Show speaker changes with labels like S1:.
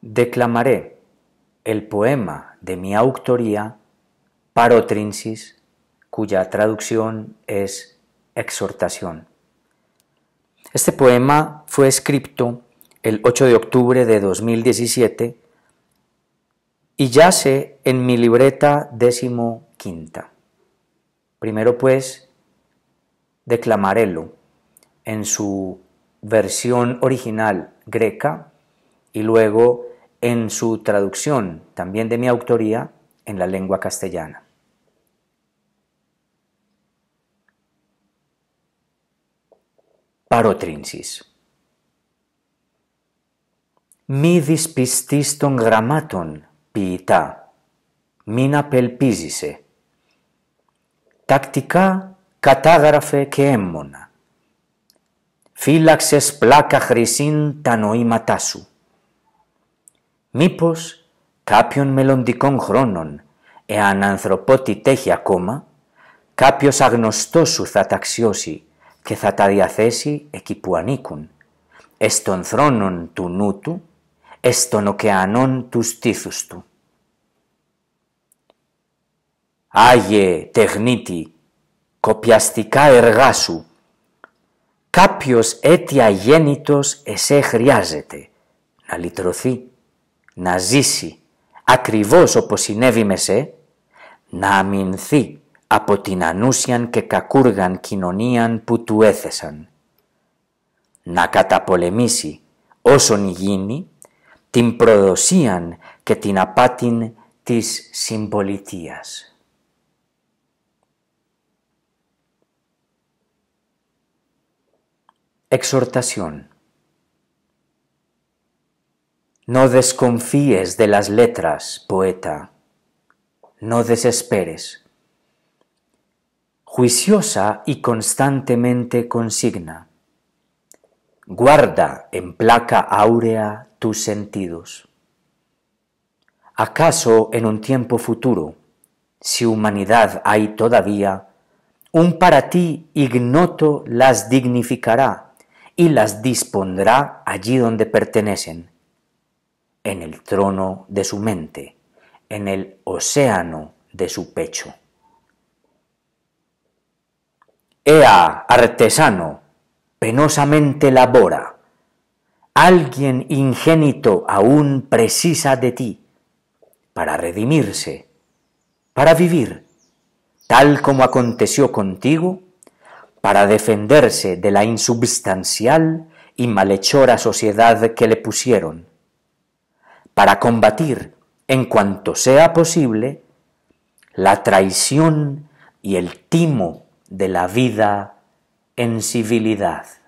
S1: declamaré el poema de mi autoría, Parotrinsis, cuya traducción es exhortación. Este poema fue escrito el 8 de octubre de 2017 y yace en mi libreta décimo quinta. Primero pues, declamarélo en su versión original greca y luego en su traducción, también de mi autoría, en la lengua castellana. Parotrinsis. Mi pististon grammaton piita, mina pelpisise. táctica catágrafe que έμμονα. Φύλαξες πλάκα χρυσήν Μήπως κάποιον μελλοντικών χρόνων, εάν ανθρωπότητα έχει ακόμα, κάποιος αγνωστός σου θα ταξιώσει και θα τα διαθέσει εκεί που ανήκουν, εστών θρόνων του νου του, εσ των ωκεανών του στήθους του. Άγιε τεχνίτη, κοπιαστικά εργά σου, κάποιος έτια γέννητος εσέ χρειάζεται να λυτρωθεί να ζήσει ακριβώς όπως συνέβη με σε, να αμυνθεί από την ανούσιαν και κακούργαν κοινωνίαν που του έθεσαν. Να καταπολεμήσει όσον γίνει την προδοσίαν και την απάτην της συμπολιτείας. Εξορτασιόν No desconfíes de las letras, poeta. No desesperes. Juiciosa y constantemente consigna. Guarda en placa áurea tus sentidos. ¿Acaso en un tiempo futuro, si humanidad hay todavía, un para ti ignoto las dignificará y las dispondrá allí donde pertenecen? en el trono de su mente, en el océano de su pecho. Ea, artesano, penosamente labora. Alguien ingénito aún precisa de ti para redimirse, para vivir, tal como aconteció contigo, para defenderse de la insubstancial y malhechora sociedad que le pusieron para combatir, en cuanto sea posible, la traición y el timo de la vida en civilidad.